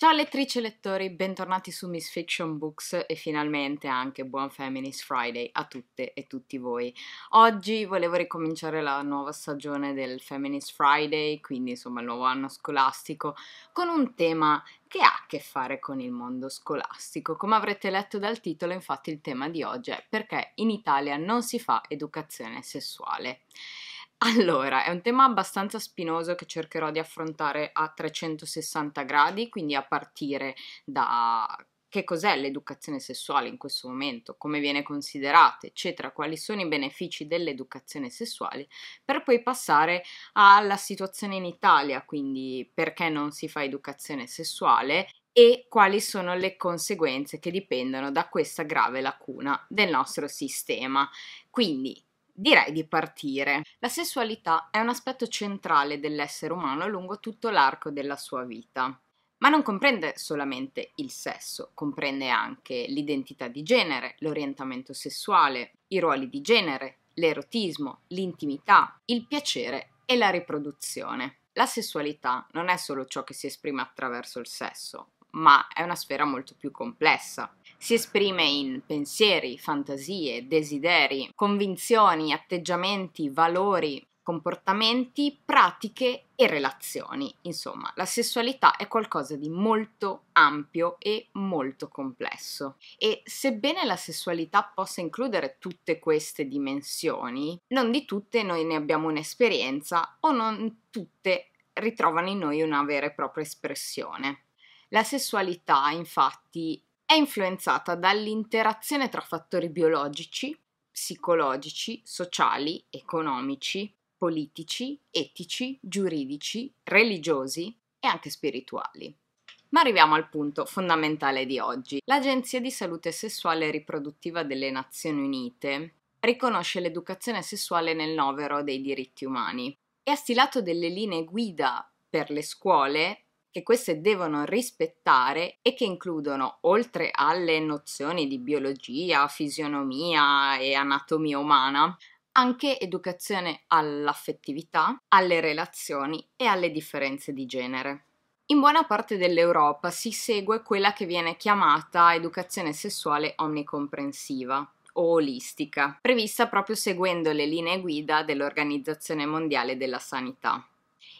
Ciao lettrici e lettori, bentornati su Miss Fiction Books e finalmente anche buon Feminist Friday a tutte e tutti voi. Oggi volevo ricominciare la nuova stagione del Feminist Friday, quindi insomma il nuovo anno scolastico, con un tema che ha a che fare con il mondo scolastico. Come avrete letto dal titolo, infatti il tema di oggi è perché in Italia non si fa educazione sessuale. Allora, è un tema abbastanza spinoso che cercherò di affrontare a 360 gradi, quindi a partire da che cos'è l'educazione sessuale in questo momento, come viene considerata, eccetera, quali sono i benefici dell'educazione sessuale, per poi passare alla situazione in Italia, quindi perché non si fa educazione sessuale e quali sono le conseguenze che dipendono da questa grave lacuna del nostro sistema. Quindi direi di partire. La sessualità è un aspetto centrale dell'essere umano lungo tutto l'arco della sua vita. Ma non comprende solamente il sesso, comprende anche l'identità di genere, l'orientamento sessuale, i ruoli di genere, l'erotismo, l'intimità, il piacere e la riproduzione. La sessualità non è solo ciò che si esprime attraverso il sesso, ma è una sfera molto più complessa si esprime in pensieri, fantasie, desideri, convinzioni, atteggiamenti, valori, comportamenti, pratiche e relazioni. Insomma, la sessualità è qualcosa di molto ampio e molto complesso. E sebbene la sessualità possa includere tutte queste dimensioni, non di tutte noi ne abbiamo un'esperienza o non tutte ritrovano in noi una vera e propria espressione. La sessualità, infatti, è influenzata dall'interazione tra fattori biologici, psicologici, sociali, economici, politici, etici, giuridici, religiosi e anche spirituali. Ma arriviamo al punto fondamentale di oggi. L'Agenzia di Salute Sessuale e Riproduttiva delle Nazioni Unite riconosce l'educazione sessuale nel novero dei diritti umani e ha stilato delle linee guida per le scuole che queste devono rispettare e che includono, oltre alle nozioni di biologia, fisionomia e anatomia umana, anche educazione all'affettività, alle relazioni e alle differenze di genere. In buona parte dell'Europa si segue quella che viene chiamata educazione sessuale omnicomprensiva o olistica, prevista proprio seguendo le linee guida dell'Organizzazione Mondiale della Sanità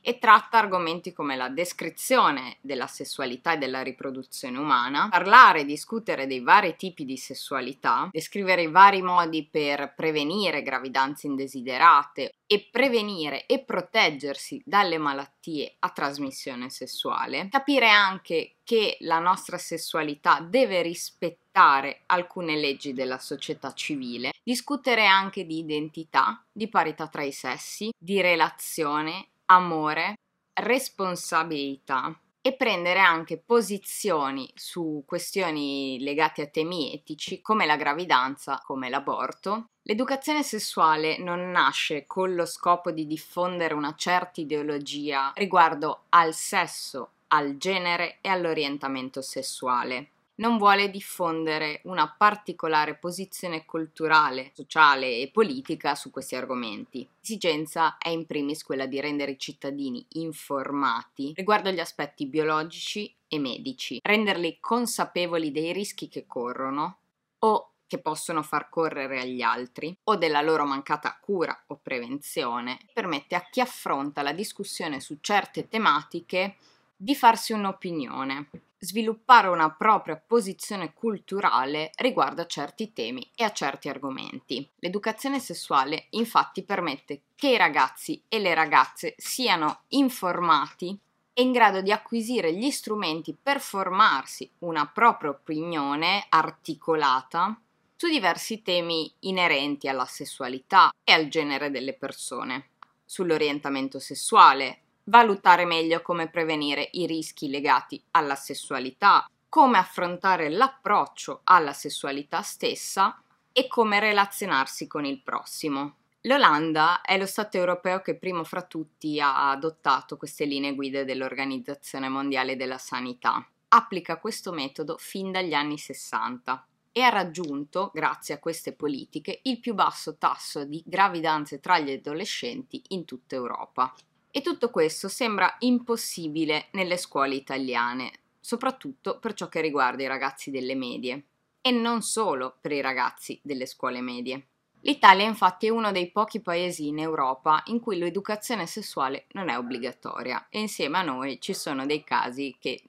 e tratta argomenti come la descrizione della sessualità e della riproduzione umana, parlare e discutere dei vari tipi di sessualità, descrivere i vari modi per prevenire gravidanze indesiderate e prevenire e proteggersi dalle malattie a trasmissione sessuale, capire anche che la nostra sessualità deve rispettare alcune leggi della società civile, discutere anche di identità, di parità tra i sessi, di relazione amore, responsabilità e prendere anche posizioni su questioni legate a temi etici come la gravidanza, come l'aborto. L'educazione sessuale non nasce con lo scopo di diffondere una certa ideologia riguardo al sesso, al genere e all'orientamento sessuale non vuole diffondere una particolare posizione culturale, sociale e politica su questi argomenti. L'esigenza è in primis quella di rendere i cittadini informati riguardo agli aspetti biologici e medici, renderli consapevoli dei rischi che corrono o che possono far correre agli altri o della loro mancata cura o prevenzione, permette a chi affronta la discussione su certe tematiche di farsi un'opinione, sviluppare una propria posizione culturale riguardo a certi temi e a certi argomenti. L'educazione sessuale infatti permette che i ragazzi e le ragazze siano informati e in grado di acquisire gli strumenti per formarsi una propria opinione articolata su diversi temi inerenti alla sessualità e al genere delle persone, sull'orientamento sessuale, valutare meglio come prevenire i rischi legati alla sessualità, come affrontare l'approccio alla sessualità stessa e come relazionarsi con il prossimo. L'Olanda è lo Stato europeo che primo fra tutti ha adottato queste linee guida dell'Organizzazione Mondiale della Sanità. Applica questo metodo fin dagli anni 60 e ha raggiunto, grazie a queste politiche, il più basso tasso di gravidanze tra gli adolescenti in tutta Europa. E tutto questo sembra impossibile nelle scuole italiane, soprattutto per ciò che riguarda i ragazzi delle medie, e non solo per i ragazzi delle scuole medie. L'Italia infatti è uno dei pochi paesi in Europa in cui l'educazione sessuale non è obbligatoria e insieme a noi ci sono dei casi che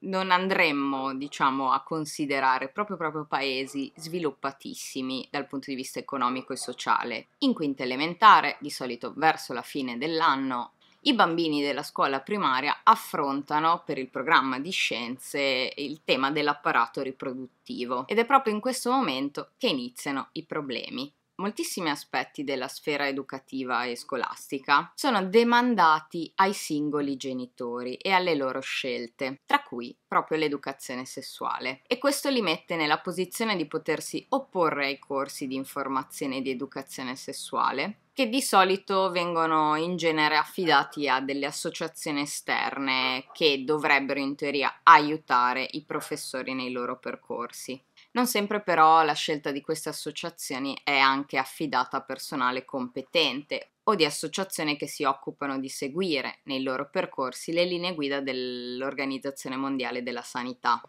non andremmo diciamo a considerare proprio proprio paesi sviluppatissimi dal punto di vista economico e sociale. In quinta elementare, di solito verso la fine dell'anno, i bambini della scuola primaria affrontano per il programma di scienze il tema dell'apparato riproduttivo ed è proprio in questo momento che iniziano i problemi. Moltissimi aspetti della sfera educativa e scolastica sono demandati ai singoli genitori e alle loro scelte, tra cui proprio l'educazione sessuale. E questo li mette nella posizione di potersi opporre ai corsi di informazione e di educazione sessuale, che di solito vengono in genere affidati a delle associazioni esterne che dovrebbero in teoria aiutare i professori nei loro percorsi. Non sempre però la scelta di queste associazioni è anche affidata a personale competente o di associazioni che si occupano di seguire nei loro percorsi le linee guida dell'Organizzazione Mondiale della Sanità.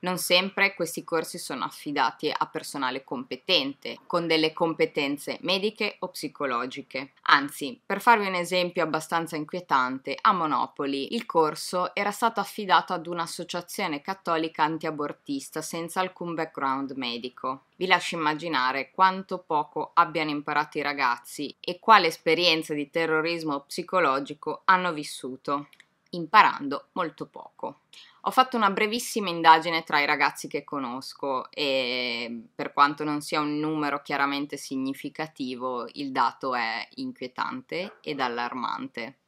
Non sempre questi corsi sono affidati a personale competente, con delle competenze mediche o psicologiche. Anzi, per farvi un esempio abbastanza inquietante, a Monopoli il corso era stato affidato ad un'associazione cattolica antiabortista senza alcun background medico. Vi lascio immaginare quanto poco abbiano imparato i ragazzi e quale esperienza di terrorismo psicologico hanno vissuto, imparando molto poco. Ho fatto una brevissima indagine tra i ragazzi che conosco e per quanto non sia un numero chiaramente significativo, il dato è inquietante ed allarmante.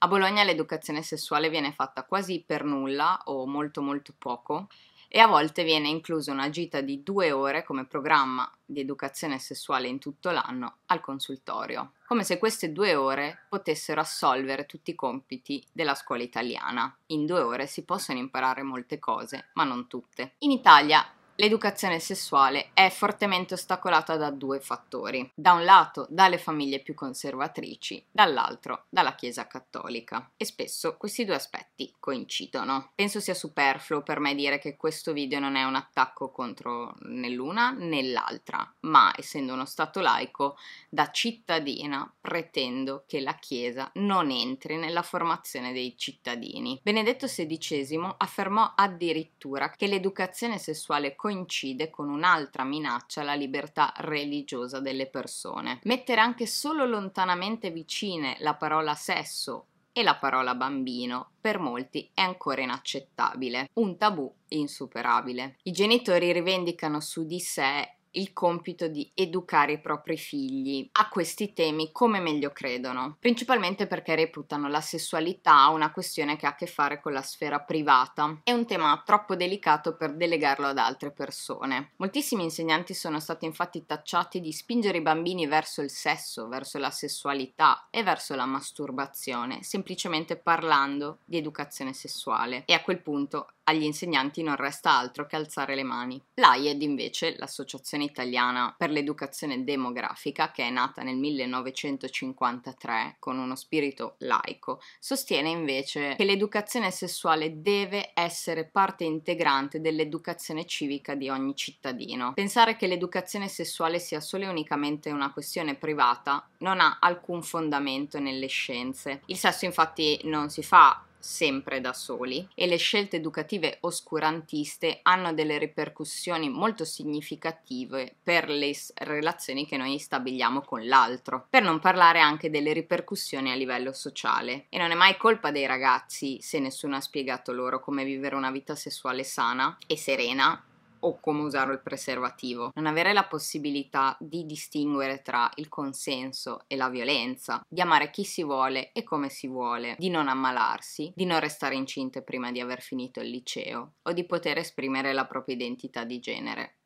A Bologna l'educazione sessuale viene fatta quasi per nulla o molto molto poco e a volte viene inclusa una gita di due ore come programma di educazione sessuale in tutto l'anno al consultorio, come se queste due ore potessero assolvere tutti i compiti della scuola italiana. In due ore si possono imparare molte cose, ma non tutte. In Italia l'educazione sessuale è fortemente ostacolata da due fattori, da un lato dalle famiglie più conservatrici, dall'altro dalla Chiesa cattolica e spesso questi due aspetti coincidono. Penso sia superfluo per me dire che questo video non è un attacco contro né l'una né l'altra, ma essendo uno Stato laico, da cittadina pretendo che la Chiesa non entri nella formazione dei cittadini. Benedetto XVI affermò addirittura che l'educazione sessuale coincide con un'altra minaccia alla libertà religiosa delle persone. Mettere anche solo lontanamente vicine la parola sesso e la parola bambino per molti è ancora inaccettabile, un tabù insuperabile. I genitori rivendicano su di sé il compito di educare i propri figli a questi temi come meglio credono, principalmente perché reputano la sessualità una questione che ha a che fare con la sfera privata e un tema troppo delicato per delegarlo ad altre persone. Moltissimi insegnanti sono stati infatti tacciati di spingere i bambini verso il sesso, verso la sessualità e verso la masturbazione, semplicemente parlando di educazione sessuale. E a quel punto agli insegnanti non resta altro che alzare le mani. L'AIED invece, l'Associazione Italiana per l'Educazione Demografica, che è nata nel 1953 con uno spirito laico, sostiene invece che l'educazione sessuale deve essere parte integrante dell'educazione civica di ogni cittadino. Pensare che l'educazione sessuale sia solo e unicamente una questione privata non ha alcun fondamento nelle scienze. Il sesso infatti non si fa sempre da soli e le scelte educative oscurantiste hanno delle ripercussioni molto significative per le relazioni che noi stabiliamo con l'altro, per non parlare anche delle ripercussioni a livello sociale. E non è mai colpa dei ragazzi se nessuno ha spiegato loro come vivere una vita sessuale sana e serena o come usare il preservativo. Non avere la possibilità di distinguere tra il consenso e la violenza, di amare chi si vuole e come si vuole, di non ammalarsi, di non restare incinte prima di aver finito il liceo o di poter esprimere la propria identità di genere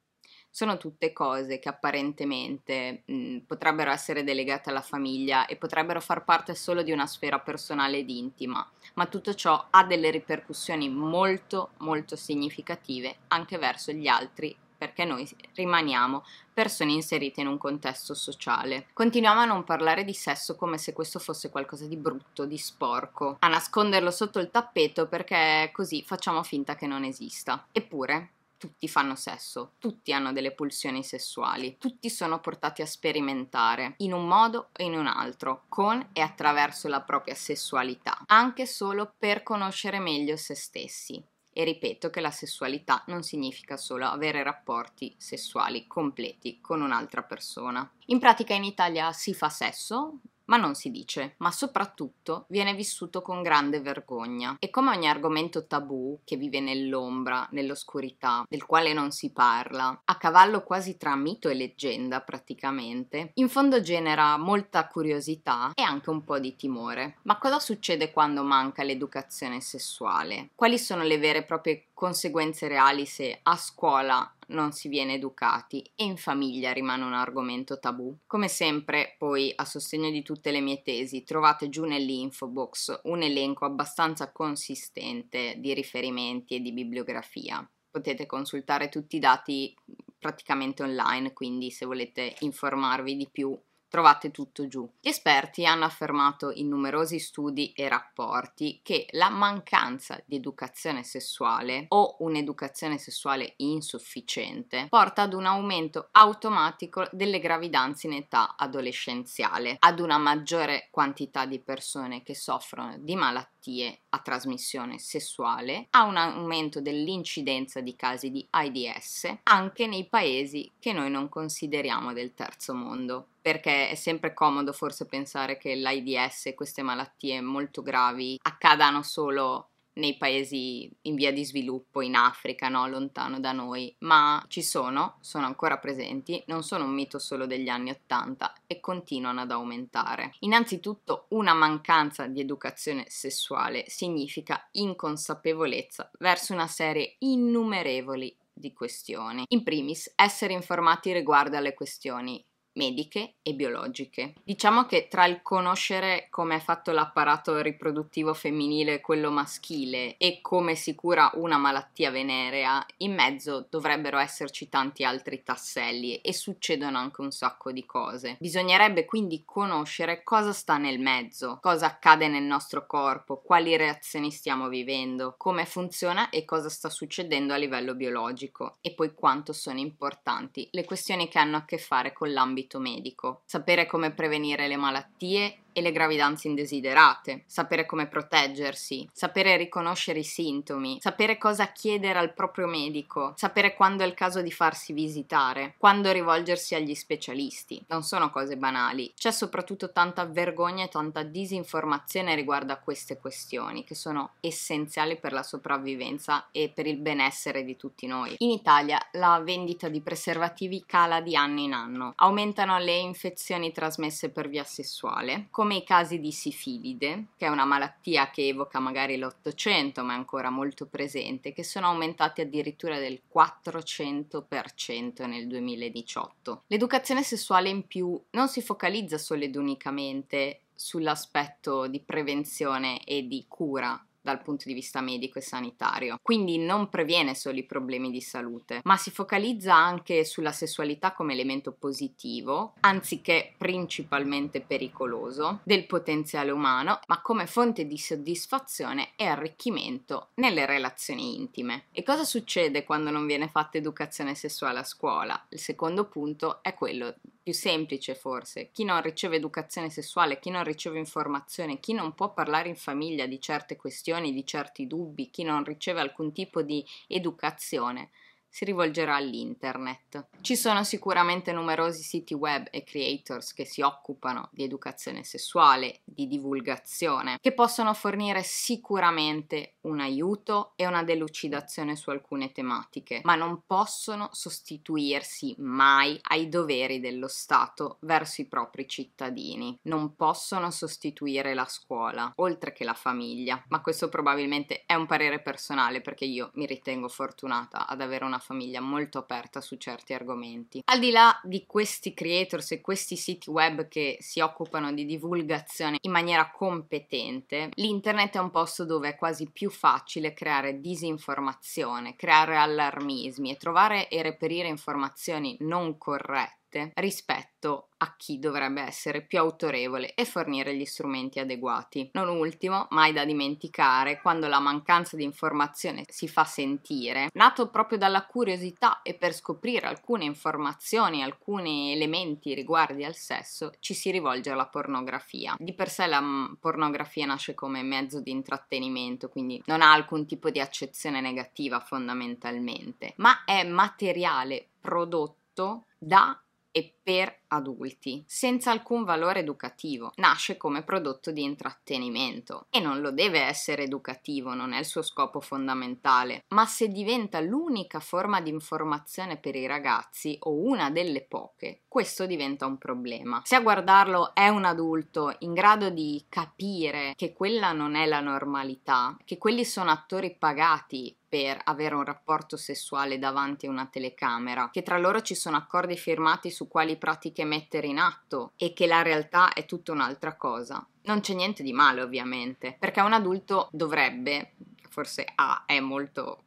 sono tutte cose che apparentemente mh, mhmm, potrebbero essere delegate alla famiglia e potrebbero far parte solo di una sfera personale ed intima, ma tutto ciò ha delle ripercussioni molto molto significative anche verso gli altri perché noi rimaniamo persone inserite in un contesto sociale. Continuiamo a non parlare di sesso come se questo fosse qualcosa di brutto, di sporco, a nasconderlo sotto il tappeto perché così facciamo finta che non esista. Eppure, tutti fanno sesso, tutti hanno delle pulsioni sessuali, tutti sono portati a sperimentare in un modo o in un altro, con e attraverso la propria sessualità, anche solo per conoscere meglio se stessi. E ripeto che la sessualità non significa solo avere rapporti sessuali completi con un'altra persona. In pratica in Italia si fa sesso, ma non si dice, ma soprattutto viene vissuto con grande vergogna. E come ogni argomento tabù che vive nell'ombra, nell'oscurità, del quale non si parla, a cavallo quasi tra mito e leggenda praticamente, in fondo genera molta curiosità e anche un po' di timore. Ma cosa succede quando manca l'educazione sessuale? Quali sono le vere e proprie conseguenze reali se a scuola non si viene educati e in famiglia rimane un argomento tabù. Come sempre, poi a sostegno di tutte le mie tesi, trovate giù nell'info box un elenco abbastanza consistente di riferimenti e di bibliografia. Potete consultare tutti i dati praticamente online, quindi se volete informarvi di più trovate tutto giù. Gli esperti hanno affermato in numerosi studi e rapporti che la mancanza di educazione sessuale o un'educazione sessuale insufficiente porta ad un aumento automatico delle gravidanze in età adolescenziale, ad una maggiore quantità di persone che soffrono di malattie malattie a trasmissione sessuale, a un aumento dell'incidenza di casi di AIDS anche nei paesi che noi non consideriamo del terzo mondo perché è sempre comodo forse pensare che l'AIDS e queste malattie molto gravi accadano solo nei paesi in via di sviluppo, in Africa, no? lontano da noi, ma ci sono, sono ancora presenti, non sono un mito solo degli anni Ottanta e continuano ad aumentare. Innanzitutto una mancanza di educazione sessuale significa inconsapevolezza verso una serie innumerevoli di questioni. In primis, essere informati riguardo alle questioni mediche e biologiche. Diciamo che tra il conoscere come è fatto l'apparato riproduttivo femminile e quello maschile e come si cura una malattia venerea, in mezzo dovrebbero esserci tanti altri tasselli e succedono anche un sacco di cose. Bisognerebbe quindi conoscere cosa sta nel mezzo, cosa accade nel nostro corpo, quali reazioni stiamo vivendo, come funziona e cosa sta succedendo a livello biologico e poi quanto sono importanti le questioni che hanno a che fare con l'ambito nell'ambito medico, sapere come prevenire le malattie e le gravidanze indesiderate, sapere come proteggersi, sapere riconoscere i sintomi, sapere cosa chiedere al proprio medico, sapere quando è il caso di farsi visitare, quando rivolgersi agli specialisti. Non sono cose banali, c'è soprattutto tanta vergogna e tanta disinformazione riguardo a queste questioni che sono essenziali per la sopravvivenza e per il benessere di tutti noi. In Italia la vendita di preservativi cala di anno in anno, aumentano le infezioni trasmesse per via sessuale, come i casi di sifilide, che è una malattia che evoca magari l'Ottocento, ma è ancora molto presente, che sono aumentati addirittura del 400% nel 2018. L'educazione sessuale in più non si focalizza solo ed unicamente sull'aspetto di prevenzione e di cura dal punto di vista medico e sanitario, quindi non previene solo i problemi di salute, ma si focalizza anche sulla sessualità come elemento positivo, anziché principalmente pericoloso, del potenziale umano, ma come fonte di soddisfazione e arricchimento nelle relazioni intime. E cosa succede quando non viene fatta educazione sessuale a scuola? Il secondo punto è quello più semplice forse, chi non riceve educazione sessuale, chi non riceve informazione, chi non può parlare in famiglia di certe questioni, di certi dubbi, chi non riceve alcun tipo di educazione, si rivolgerà all'internet. Ci sono sicuramente numerosi siti web e creators che si occupano di educazione sessuale, di divulgazione, che possono fornire sicuramente un aiuto e una delucidazione su alcune tematiche, ma non possono sostituirsi mai ai doveri dello Stato verso i propri cittadini. Non possono sostituire la scuola, oltre che la famiglia, ma questo probabilmente è un parere personale perché io mi ritengo fortunata ad avere una famiglia molto aperta su certi argomenti. Al di là di questi creators e questi siti web che si occupano di divulgazione in maniera competente, l'internet è un posto dove è quasi più facile creare disinformazione, creare allarmismi e trovare e reperire informazioni non corrette forte rispetto a chi dovrebbe essere più autorevole e fornire gli strumenti adeguati. Non ultimo, mai da dimenticare, quando la mancanza di informazione si fa sentire, nato proprio dalla curiosità e per scoprire alcune informazioni, alcuni elementi riguardi al sesso, ci si rivolge alla pornografia. Di per sé la mm, pornografia nasce come mezzo di intrattenimento, quindi non ha alcun tipo di accezione negativa fondamentalmente, ma è materiale prodotto da e per adulti, senza alcun valore educativo. Nasce come prodotto di intrattenimento e non lo deve essere educativo, non è il suo scopo fondamentale, ma se diventa l'unica forma di informazione per i ragazzi o una delle poche, questo diventa un problema. Se a guardarlo è un adulto in grado di capire che quella non è la normalità, che quelli sono attori pagati per avere un rapporto sessuale davanti a una telecamera, che tra loro ci sono accordi firmati su quali pratiche mettere in atto e che la realtà è tutta un'altra cosa. Non c'è niente di male ovviamente, perché un adulto dovrebbe, forse ah, è molto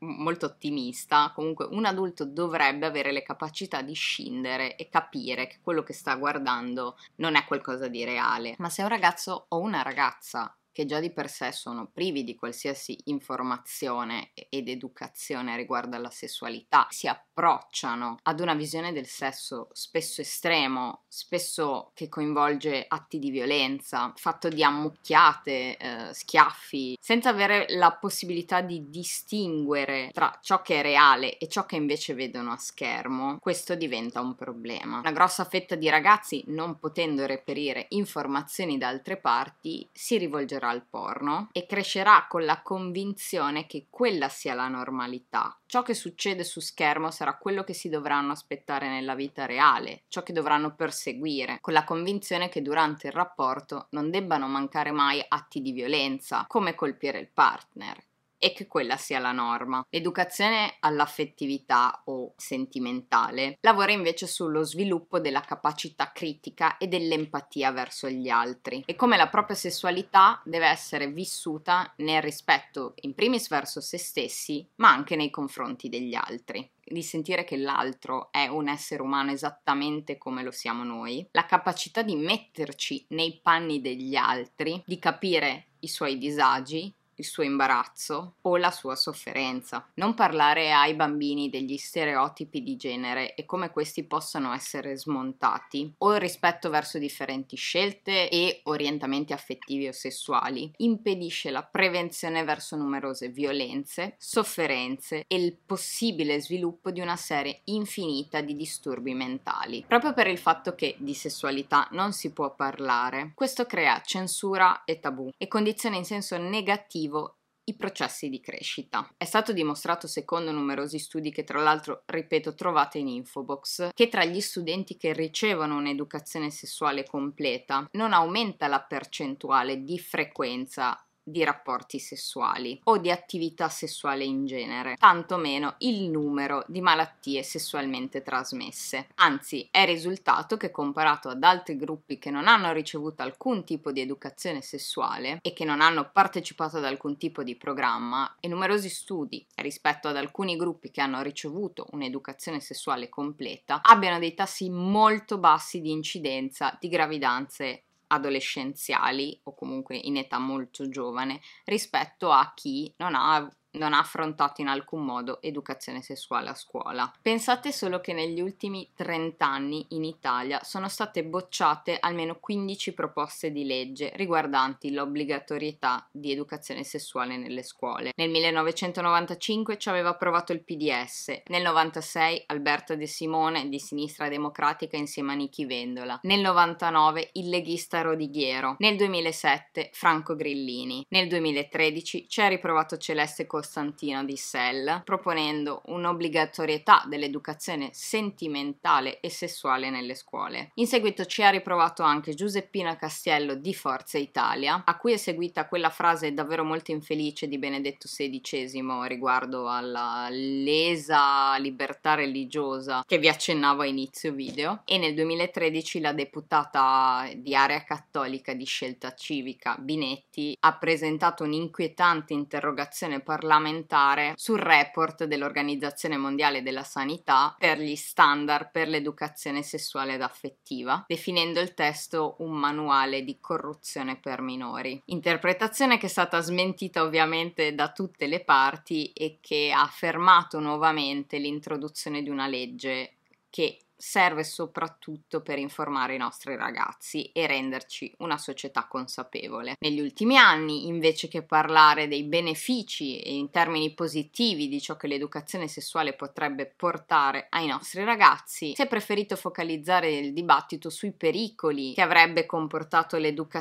molto ottimista, comunque un adulto dovrebbe avere le capacità di scindere e capire che quello che sta guardando non è qualcosa di reale. Ma se un ragazzo o una ragazza che già di per sé sono privi di qualsiasi informazione ed educazione riguardo alla sessualità, si approcciano ad una visione del sesso spesso estremo, spesso che coinvolge atti di violenza, fatto di ammucchiate, eh, schiaffi, senza avere la possibilità di distinguere tra ciò che è reale e ciò che invece vedono a schermo, questo diventa un problema. Una grossa fetta di ragazzi, non potendo reperire informazioni da altre parti, si rivolgerà accoglierà al porno e crescerà con la convinzione che quella sia la normalità. Ciò che succede su schermo sarà quello che si dovranno aspettare nella vita reale, ciò che dovranno perseguire, con la convinzione che durante il rapporto non debbano mancare mai atti di violenza, come colpire il partner e che quella sia la norma. L'educazione all'affettività o sentimentale lavora invece sullo sviluppo della capacità critica e dell'empatia verso gli altri e come la propria sessualità deve essere vissuta nel rispetto in primis verso se stessi ma anche nei confronti degli altri di sentire che l'altro è un essere umano esattamente come lo siamo noi, la capacità di metterci nei panni degli altri, di capire i suoi disagi, il suo imbarazzo o la sua sofferenza. Non parlare ai bambini degli stereotipi di genere e come questi possano essere smontati o il rispetto verso differenti scelte e orientamenti affettivi o sessuali impedisce la prevenzione verso numerose violenze, sofferenze e il possibile sviluppo di una serie infinita di disturbi mentali. Proprio per il fatto che di sessualità non si può parlare, questo crea censura e tabù e condiziona in senso negativo negativo i processi di crescita. È stato dimostrato secondo numerosi studi che tra l'altro, ripeto, trovate in Infobox, che tra gli studenti che ricevono un'educazione sessuale completa non aumenta la percentuale di frequenza di rapporti sessuali o di attività sessuale in genere, tantomeno il numero di malattie sessualmente trasmesse. Anzi, è risultato che comparato ad altri gruppi che non hanno ricevuto alcun tipo di educazione sessuale e che non hanno partecipato ad alcun tipo di programma, e numerosi studi rispetto ad alcuni gruppi che hanno ricevuto un'educazione sessuale completa abbiano dei tassi molto bassi di incidenza di gravidanze adolescenziali o comunque in età molto giovane rispetto a chi non ha non ha affrontato in alcun modo educazione sessuale a scuola. Pensate solo che negli ultimi 30 anni in Italia sono state bocciate almeno 15 proposte di legge riguardanti l'obbligatorietà di educazione sessuale nelle scuole. Nel 1995 ci aveva approvato il PDS, nel 96 Alberto De Simone di Sinistra Democratica insieme a Nichi Vendola, nel 99 il leghista Rodighiero, nel 2007 Franco Grillini, nel 2013 ci ha riprovato Celeste Costa Costantino di Sell, proponendo un'obbligatorietà dell'educazione sentimentale e sessuale nelle scuole. In seguito ci ha riprovato anche Giuseppina Castiello di Forza Italia, a cui è seguita quella frase davvero molto infelice di Benedetto XVI riguardo alla lesa libertà religiosa che vi accennavo a inizio video, e nel 2013 la deputata di area cattolica di scelta civica Binetti ha presentato un'inquietante interrogazione parlamentare parlamentare sul report dell'Organizzazione Mondiale della Sanità per gli standard per l'educazione sessuale ed affettiva, definendo il testo un manuale di corruzione per minori. Interpretazione che è stata smentita ovviamente da tutte le parti e che ha fermato nuovamente l'introduzione di una legge che serve soprattutto per informare i nostri ragazzi e renderci una società consapevole. Negli ultimi anni, invece che parlare dei benefici in termini positivi di ciò che l'educazione sessuale potrebbe portare ai nostri ragazzi, si è preferito focalizzare il dibattito sui pericoli che avrebbe comportato l'educazione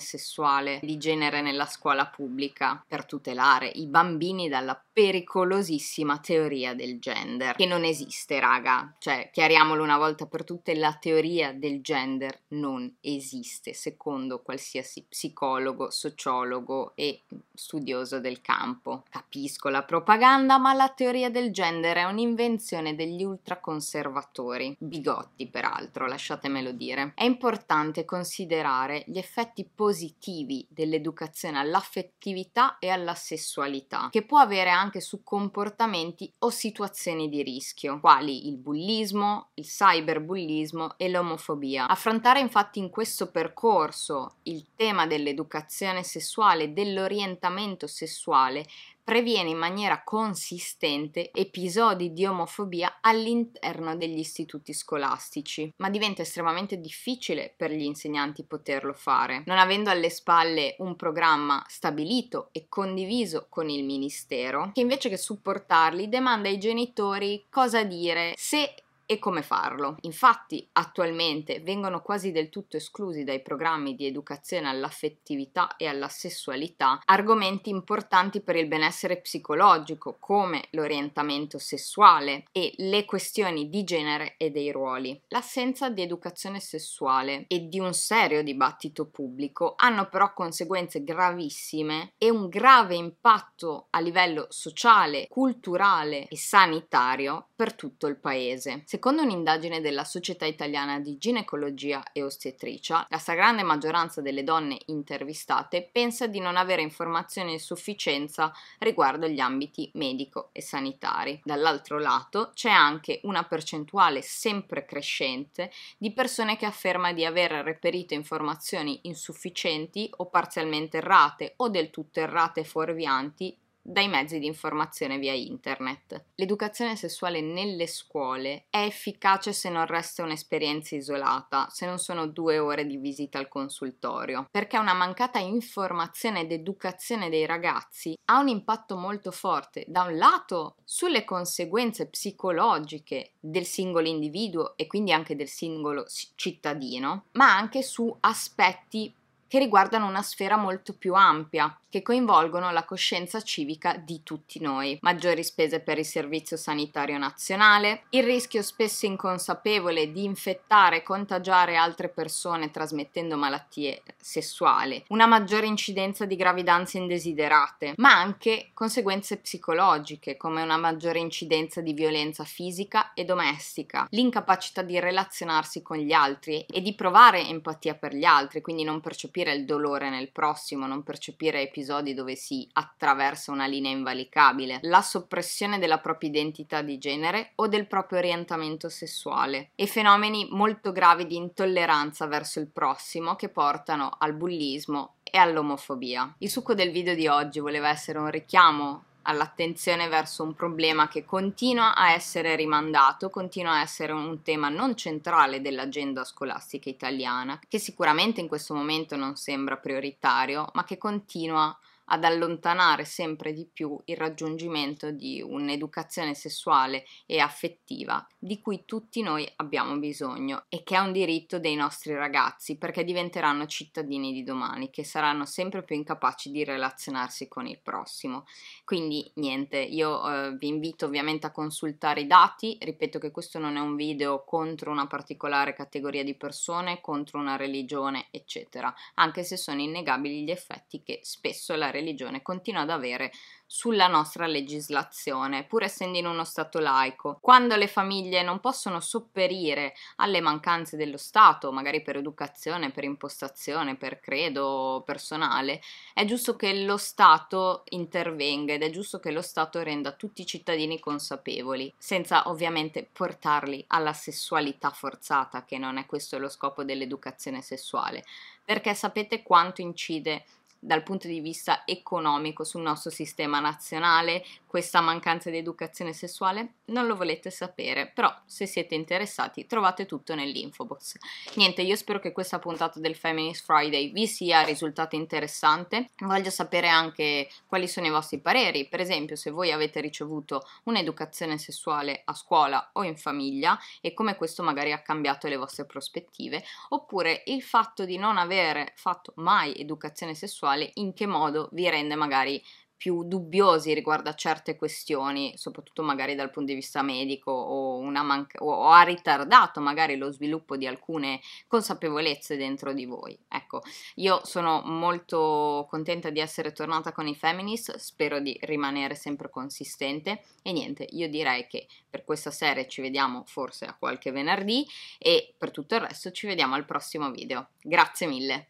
sessuale di genere nella scuola pubblica per tutelare i bambini dalla pericolosissima teoria del gender, che non esiste, raga. Cioè, chiariamolo una volta per tutte, la teoria del gender non esiste, secondo qualsiasi psicologo, sociologo e studioso del campo. Capisco la propaganda, ma la teoria del gender è un'invenzione degli ultraconservatori, bigotti peraltro, lasciatemelo dire. È importante considerare gli effetti positivi dell'educazione all'affettività e alla sessualità, che può avere anche anche su comportamenti o situazioni di rischio, quali il bullismo, il cyberbullismo e l'omofobia. Affrontare infatti in questo percorso il tema dell'educazione sessuale, e dell'orientamento sessuale, previene in maniera consistente episodi di omofobia all'interno degli istituti scolastici, ma diventa estremamente difficile per gli insegnanti poterlo fare, non avendo alle spalle un programma stabilito e condiviso con il Ministero, che invece che supportarli demanda ai genitori cosa dire se e come farlo. Infatti attualmente vengono quasi del tutto esclusi dai programmi di educazione all'affettività e alla sessualità argomenti importanti per il benessere psicologico come l'orientamento sessuale e le questioni di genere e dei ruoli. L'assenza di educazione sessuale e di un serio dibattito pubblico hanno però conseguenze gravissime e un grave impatto a livello sociale, culturale e sanitario per tutto il paese. Secondo un'indagine della Società Italiana di Ginecologia e Ostetricia, la stragrande maggioranza delle donne intervistate pensa di non avere informazioni a sufficienza riguardo gli ambiti medico e sanitari. Dall'altro lato c'è anche una percentuale sempre crescente di persone che afferma di aver reperito informazioni insufficienti o parzialmente errate o del tutto errate e fuorvianti dai mezzi di informazione via internet. L'educazione sessuale nelle scuole è efficace se non resta un'esperienza isolata, se non sono due ore di visita al consultorio, perché una mancata informazione ed educazione dei ragazzi ha un impatto molto forte, da un lato sulle conseguenze psicologiche del singolo individuo e quindi anche del singolo cittadino, ma anche su aspetti che riguardano una sfera molto più ampia, che coinvolgono la coscienza civica di tutti noi. Maggiori spese per il Servizio Sanitario Nazionale, il rischio spesso inconsapevole di infettare e contagiare altre persone trasmettendo malattie sessuali, una maggiore incidenza di gravidanze indesiderate, ma anche conseguenze psicologiche come una maggiore incidenza di violenza fisica e domestica, l'incapacità di relazionarsi con gli altri e di provare empatia per gli altri, quindi non percepire percepire il dolore nel prossimo, non percepire episodi dove si attraversa una linea invalicabile, la soppressione della propria identità di genere o del proprio orientamento sessuale e fenomeni molto gravi di intolleranza verso il prossimo che portano al bullismo e all'omofobia. Il succo del video di oggi voleva essere un richiamo all'attenzione verso un problema che continua a essere rimandato, continua a essere un tema non centrale dell'agenda scolastica italiana, che sicuramente in questo momento non sembra prioritario, ma che continua a ad allontanare sempre di più il raggiungimento di un'educazione sessuale e affettiva di cui tutti noi abbiamo bisogno e che è un diritto dei nostri ragazzi perché diventeranno cittadini di domani che saranno sempre più incapaci di relazionarsi con il prossimo. Quindi niente, io eh, vi invito ovviamente a consultare i dati, ripeto che questo non è un video contro una particolare categoria di persone, contro una religione, eccetera, anche se sono innegabili gli effetti che spesso la religione religione continua ad avere sulla nostra legislazione, pur essendo in uno Stato laico. Quando le famiglie non possono sopperire alle mancanze dello Stato, magari per educazione, per impostazione, per credo personale, è giusto che lo Stato intervenga ed è giusto che lo Stato renda tutti i cittadini consapevoli, senza ovviamente portarli alla sessualità forzata, che non è questo lo scopo dell'educazione sessuale, perché sapete quanto incide dal punto di vista economico sul nostro sistema nazionale, questa mancanza di educazione sessuale? Non lo volete sapere, però se siete interessati trovate tutto nell'info box. Niente, io spero che questa puntata del Feminist Friday vi sia risultata interessante. Voglio sapere anche quali sono i vostri pareri, per esempio se voi avete ricevuto un'educazione sessuale a scuola o in famiglia e come questo magari ha cambiato le vostre prospettive, oppure il fatto di non aver fatto mai educazione sessuale sessuale in che modo vi rende magari più dubbiosi riguardo a certe questioni, soprattutto magari dal punto di vista medico o, manca- o, ha ritardato magari lo sviluppo di alcune consapevolezze dentro di voi. Ecco, io sono molto contenta di essere tornata con i feminist, spero di rimanere sempre consistente e niente, io direi che per questa serie ci vediamo forse a qualche venerdì e per tutto il resto ci vediamo al prossimo video. Grazie mille!